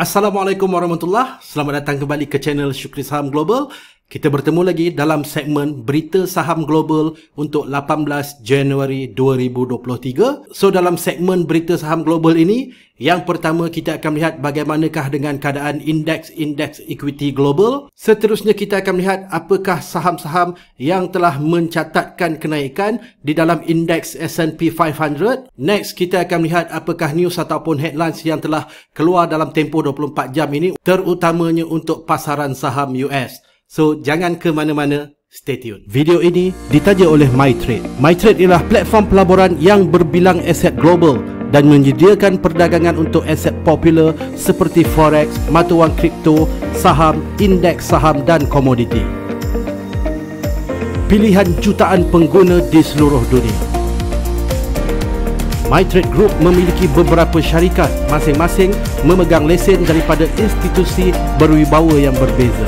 Assalamualaikum warahmatullahi Selamat datang kembali ke channel Syukri Saham Global. Kita bertemu lagi dalam segmen Berita Saham Global untuk 18 Januari 2023. So dalam segmen Berita Saham Global ini, yang pertama kita akan lihat bagaimanakah dengan keadaan indeks-indeks equity global. Seterusnya kita akan lihat apakah saham-saham yang telah mencatatkan kenaikan di dalam indeks S&P 500. Next kita akan lihat apakah news ataupun headlines yang telah keluar dalam tempoh 24 jam ini terutamanya untuk pasaran saham US. So jangan ke mana-mana Stay tuned Video ini ditaja oleh MyTrade MyTrade ialah platform pelaburan yang berbilang aset global dan menyediakan perdagangan untuk aset popular seperti forex, mata wang kripto, saham, indeks saham dan komoditi. Pilihan jutaan pengguna di seluruh dunia. MyTrade Group memiliki beberapa syarikat masing-masing memegang lesen daripada institusi berwibawa yang berbeza.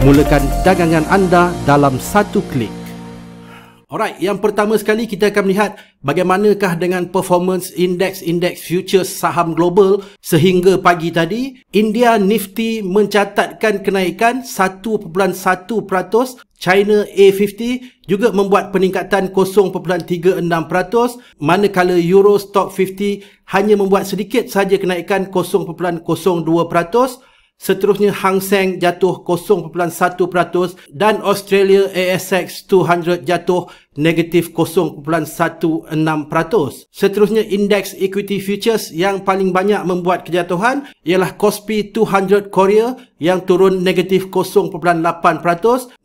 Mulakan dagangan anda dalam satu klik. Alright, yang pertama sekali kita akan melihat bagaimanakah dengan performance indeks-indeks futures saham global sehingga pagi tadi. India Nifty mencatatkan kenaikan 1.1%. China A50 juga membuat peningkatan 0.36%. Manakala Euro Stock 50 hanya membuat sedikit saja kenaikan 0.02%. Seterusnya Hang Seng jatuh 0.1% dan Australia ASX 200 jatuh 0.1% negatif 0.16%. Seterusnya indeks equity futures yang paling banyak membuat kejatuhan ialah KOSPI 200 Korea yang turun negatif 0.8%,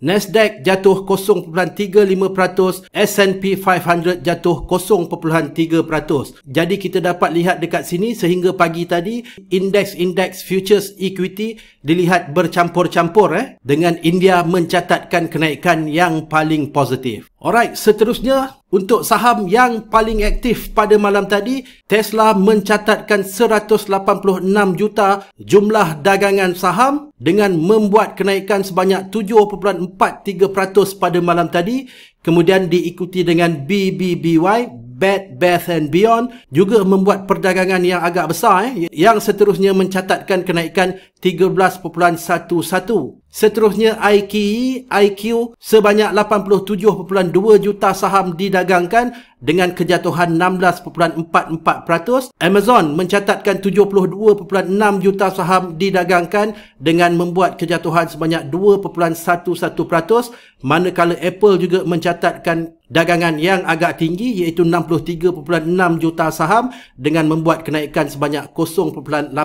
Nasdaq jatuh 0.35%, S&P 500 jatuh 0.3%. Jadi kita dapat lihat dekat sini sehingga pagi tadi indeks-indeks futures equity dilihat bercampur-campur eh dengan India mencatatkan kenaikan yang paling positif. Alright, seterusnya untuk saham yang paling aktif pada malam tadi, Tesla mencatatkan 186 juta jumlah dagangan saham dengan membuat kenaikan sebanyak 7.43% pada malam tadi, kemudian diikuti dengan BBBY Bad Bath and Beyond juga membuat perdagangan yang agak besar eh, yang seterusnya mencatatkan kenaikan 13.11. Seterusnya IKE IQ sebanyak 87.2 juta saham didagangkan dengan kejatuhan 16.44%. Amazon mencatatkan 72.6 juta saham didagangkan dengan membuat kejatuhan sebanyak 2.11%. Manakala Apple juga mencatatkan dagangan yang agak tinggi iaitu 63.6 juta saham dengan membuat kenaikan sebanyak 0.88%.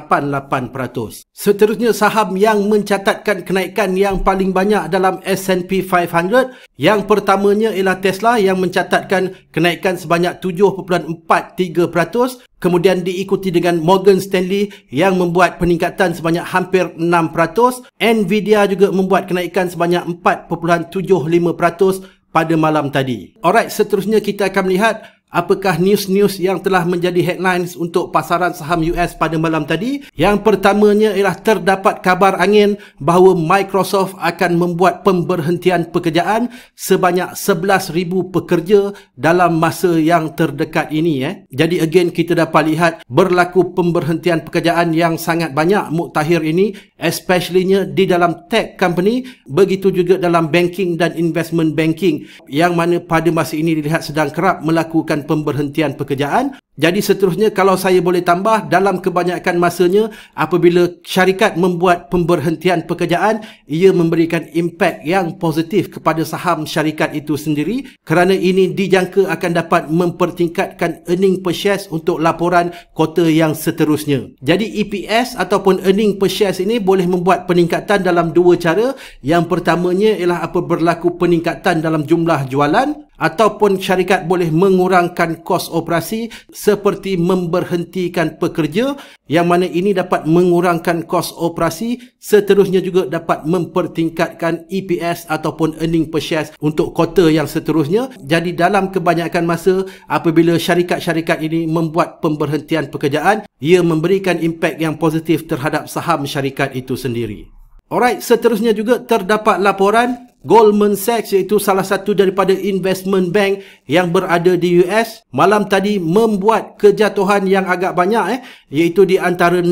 Seterusnya saham yang mencatatkan kenaikan pergerakan yang paling banyak dalam S&P 500. Yang pertamanya ialah Tesla yang mencatatkan kenaikan sebanyak 7.43%. Kemudian diikuti dengan Morgan Stanley yang membuat peningkatan sebanyak hampir 6%. Nvidia juga membuat kenaikan sebanyak 4.75% pada malam tadi. Alright, seterusnya kita akan melihat Apakah news-news yang telah menjadi headlines untuk pasaran saham US pada malam tadi? Yang pertamanya ialah terdapat kabar angin bahawa Microsoft akan membuat pemberhentian pekerjaan sebanyak 11,000 pekerja dalam masa yang terdekat ini. Eh. Jadi again kita dapat lihat berlaku pemberhentian pekerjaan yang sangat banyak muktahir ini especiallynya di dalam tech company begitu juga dalam banking dan investment banking yang mana pada masa ini dilihat sedang kerap melakukan pemberhentian pekerjaan jadi seterusnya kalau saya boleh tambah dalam kebanyakan masanya apabila syarikat membuat pemberhentian pekerjaan ia memberikan impak yang positif kepada saham syarikat itu sendiri kerana ini dijangka akan dapat mempertingkatkan earning per share untuk laporan kuarter yang seterusnya. Jadi EPS ataupun earning per share ini boleh membuat peningkatan dalam dua cara. Yang pertamanya ialah apa berlaku peningkatan dalam jumlah jualan ataupun syarikat boleh mengurangkan kos operasi seperti memberhentikan pekerja yang mana ini dapat mengurangkan kos operasi seterusnya juga dapat mempertingkatkan EPS ataupun earning per share untuk kota yang seterusnya jadi dalam kebanyakan masa apabila syarikat-syarikat ini membuat pemberhentian pekerjaan ia memberikan impak yang positif terhadap saham syarikat itu sendiri Alright, seterusnya juga terdapat laporan Goldman Sachs iaitu salah satu daripada investment bank yang berada di US malam tadi membuat kejatuhan yang agak banyak eh iaitu di antara 6%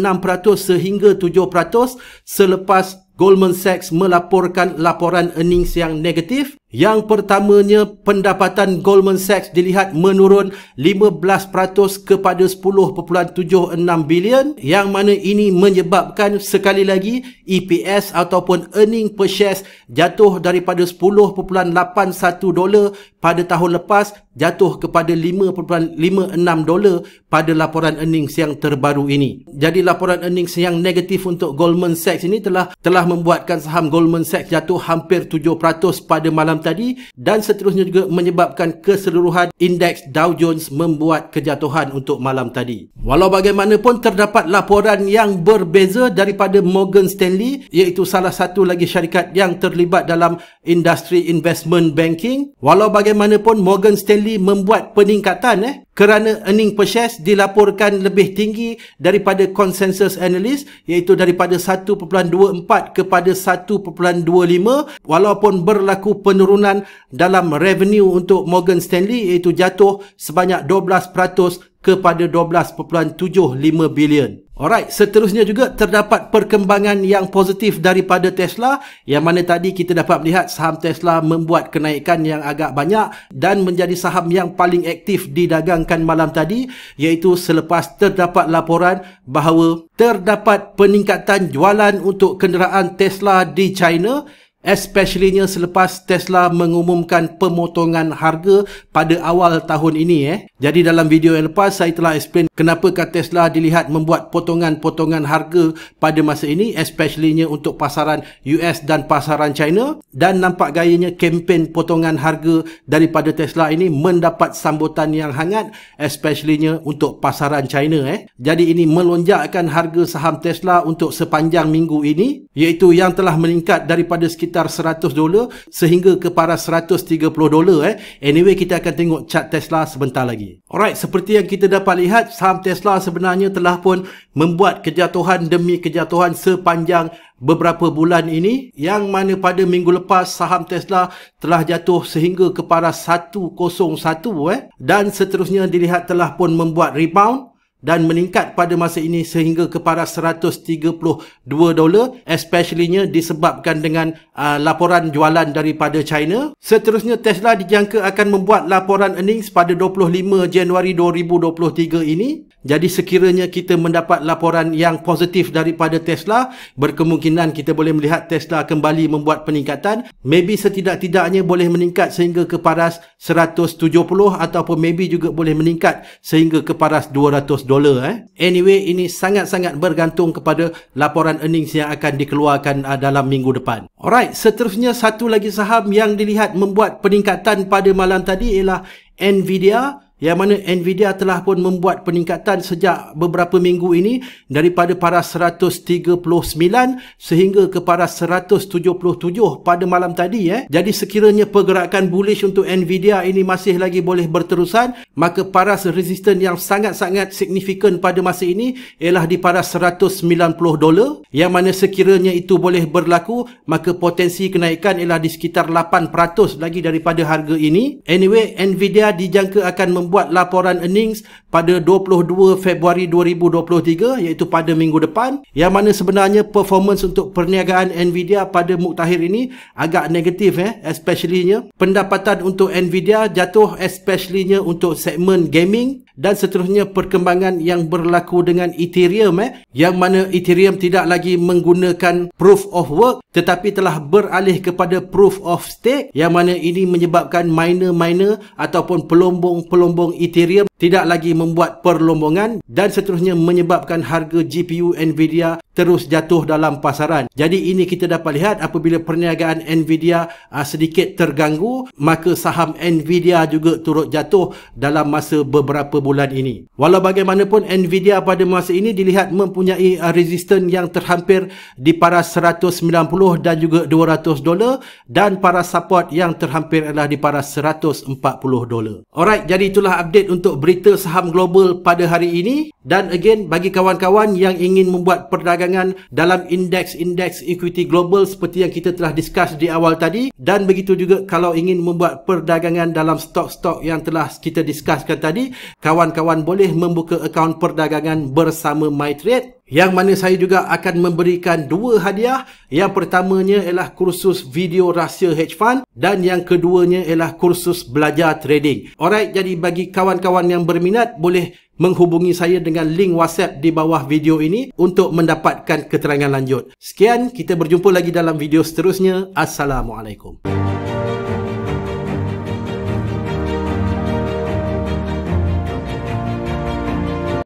sehingga 7% selepas Goldman Sachs melaporkan laporan earnings yang negatif yang pertamanya, pendapatan Goldman Sachs dilihat menurun 15% kepada 10.76 bilion yang mana ini menyebabkan sekali lagi EPS ataupun earning per share jatuh daripada 10.81 dolar pada tahun lepas jatuh kepada 5.56 dolar pada laporan earnings yang terbaru ini. Jadi laporan earnings yang negatif untuk Goldman Sachs ini telah telah membuatkan saham Goldman Sachs jatuh hampir 7% pada malam malam tadi dan seterusnya juga menyebabkan keseluruhan indeks Dow Jones membuat kejatuhan untuk malam tadi. Walau bagaimanapun terdapat laporan yang berbeza daripada Morgan Stanley iaitu salah satu lagi syarikat yang terlibat dalam industri investment banking. Walau bagaimanapun Morgan Stanley membuat peningkatan eh kerana earning per share dilaporkan lebih tinggi daripada consensus analyst iaitu daripada 1.24 kepada 1.25 walaupun berlaku penurunan dalam revenue untuk Morgan Stanley iaitu jatuh sebanyak 12% kepada 12.75 bilion. Alright, seterusnya juga terdapat perkembangan yang positif daripada Tesla yang mana tadi kita dapat melihat saham Tesla membuat kenaikan yang agak banyak dan menjadi saham yang paling aktif didagangkan malam tadi iaitu selepas terdapat laporan bahawa terdapat peningkatan jualan untuk kenderaan Tesla di China especially selepas Tesla mengumumkan pemotongan harga pada awal tahun ini eh. Jadi dalam video yang lepas saya telah explain kenapa kata Tesla dilihat membuat potongan-potongan harga pada masa ini especially untuk pasaran US dan pasaran China dan nampak gayanya kempen potongan harga daripada Tesla ini mendapat sambutan yang hangat especially untuk pasaran China eh. Jadi ini melonjakkan harga saham Tesla untuk sepanjang minggu ini iaitu yang telah meningkat daripada sekitar sekitar 100 dolar sehingga ke para 130 dolar eh. Anyway kita akan tengok cat Tesla sebentar lagi. Alright, seperti yang kita dapat lihat saham Tesla sebenarnya telah pun membuat kejatuhan demi kejatuhan sepanjang beberapa bulan ini yang mana pada minggu lepas saham Tesla telah jatuh sehingga ke para 101 eh dan seterusnya dilihat telah pun membuat rebound dan meningkat pada masa ini sehingga ke paras 132 dolar especiallynya disebabkan dengan uh, laporan jualan daripada China. Seterusnya Tesla dijangka akan membuat laporan earnings pada 25 Januari 2023 ini. Jadi sekiranya kita mendapat laporan yang positif daripada Tesla, berkemungkinan kita boleh melihat Tesla kembali membuat peningkatan. Maybe setidak-tidaknya boleh meningkat sehingga ke paras 170 ataupun maybe juga boleh meningkat sehingga ke paras 200 dollar eh. Anyway, ini sangat-sangat bergantung kepada laporan earnings yang akan dikeluarkan uh, dalam minggu depan. Alright, seterusnya satu lagi saham yang dilihat membuat peningkatan pada malam tadi ialah Nvidia yang mana Nvidia telah pun membuat peningkatan sejak beberapa minggu ini daripada para 139 sehingga ke paras 177 pada malam tadi eh. Jadi sekiranya pergerakan bullish untuk Nvidia ini masih lagi boleh berterusan, maka para resistance yang sangat-sangat signifikan pada masa ini ialah di para 190 dolar yang mana sekiranya itu boleh berlaku, maka potensi kenaikan ialah di sekitar 8% lagi daripada harga ini. Anyway, Nvidia dijangka akan mem- membuat laporan earnings pada 22 Februari 2023 iaitu pada minggu depan yang mana sebenarnya performance untuk perniagaan Nvidia pada muktahir ini agak negatif eh especiallynya pendapatan untuk Nvidia jatuh especiallynya untuk segmen gaming dan seterusnya perkembangan yang berlaku dengan Ethereum eh yang mana Ethereum tidak lagi menggunakan proof of work tetapi telah beralih kepada proof of stake yang mana ini menyebabkan miner-miner ataupun pelombong-pelombong sombong Ethereum tidak lagi membuat perlombongan dan seterusnya menyebabkan harga GPU Nvidia terus jatuh dalam pasaran. Jadi ini kita dapat lihat apabila perniagaan Nvidia uh, sedikit terganggu, maka saham Nvidia juga turut jatuh dalam masa beberapa bulan ini. Walau bagaimanapun Nvidia pada masa ini dilihat mempunyai uh, resisten yang terhampir di paras 190 dan juga 200 dolar dan paras support yang terhampir adalah di paras 140 dolar. Alright, jadi itulah update untuk berita saham global pada hari ini dan again bagi kawan-kawan yang ingin membuat perdagangan dalam indeks-indeks equity global seperti yang kita telah discuss di awal tadi dan begitu juga kalau ingin membuat perdagangan dalam stok-stok yang telah kita discusskan tadi kawan-kawan boleh membuka akaun perdagangan bersama MyTrade yang mana saya juga akan memberikan dua hadiah. Yang pertamanya ialah kursus video rahsia hedge fund dan yang keduanya ialah kursus belajar trading. Alright, jadi bagi kawan-kawan yang berminat boleh menghubungi saya dengan link WhatsApp di bawah video ini untuk mendapatkan keterangan lanjut. Sekian, kita berjumpa lagi dalam video seterusnya. Assalamualaikum.